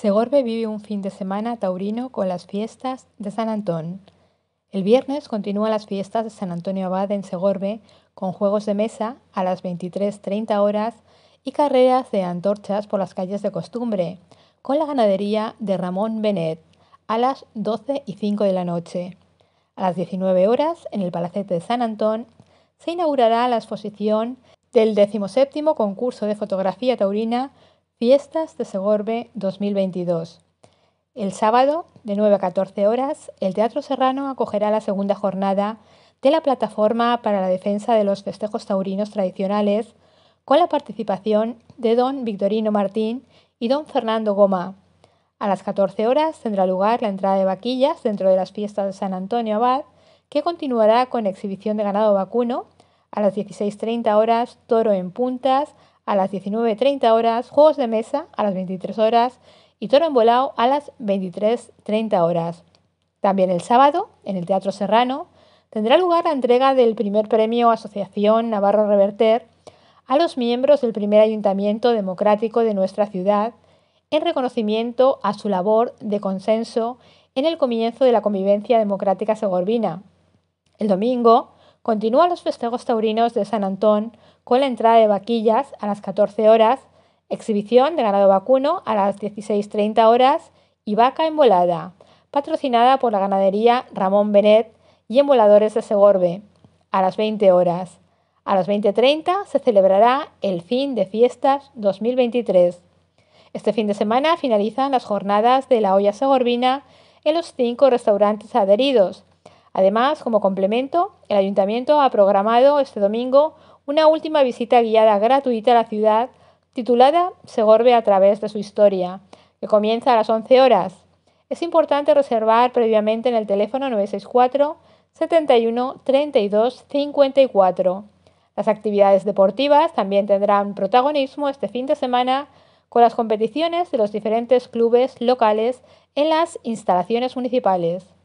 Segorbe vive un fin de semana taurino con las fiestas de San Antón. El viernes continúan las fiestas de San Antonio Abad en Segorbe con juegos de mesa a las 23.30 horas y carreras de antorchas por las calles de costumbre, con la ganadería de Ramón Benet a las 12 y 5 de la noche. A las 19 horas, en el Palacete de San Antón, se inaugurará la exposición del 17 concurso de fotografía taurina Fiestas de Segorbe 2022. El sábado, de 9 a 14 horas, el Teatro Serrano acogerá la segunda jornada de la Plataforma para la Defensa de los Festejos Taurinos Tradicionales, con la participación de don Victorino Martín y don Fernando Goma. A las 14 horas tendrá lugar la entrada de vaquillas dentro de las fiestas de San Antonio Abad, que continuará con exhibición de ganado vacuno. A las 16.30 horas, toro en puntas a las 19.30 horas, juegos de mesa a las 23 horas y toro volado a las 23.30 horas. También el sábado, en el Teatro Serrano, tendrá lugar la entrega del primer premio Asociación Navarro Reverter a los miembros del primer ayuntamiento democrático de nuestra ciudad en reconocimiento a su labor de consenso en el comienzo de la convivencia democrática segorbina. El domingo, continúan los festejos taurinos de San Antón con la entrada de vaquillas a las 14 horas, exhibición de ganado vacuno a las 16.30 horas y vaca envolada, patrocinada por la ganadería Ramón Benet y envoladores de Segorbe, a las 20 horas. A las 20.30 se celebrará el fin de fiestas 2023. Este fin de semana finalizan las jornadas de la olla segorbina en los cinco restaurantes adheridos, Además, como complemento, el ayuntamiento ha programado este domingo una última visita guiada gratuita a la ciudad titulada Segorbe a través de su historia, que comienza a las 11 horas. Es importante reservar previamente en el teléfono 964 71 32 54. Las actividades deportivas también tendrán protagonismo este fin de semana con las competiciones de los diferentes clubes locales en las instalaciones municipales.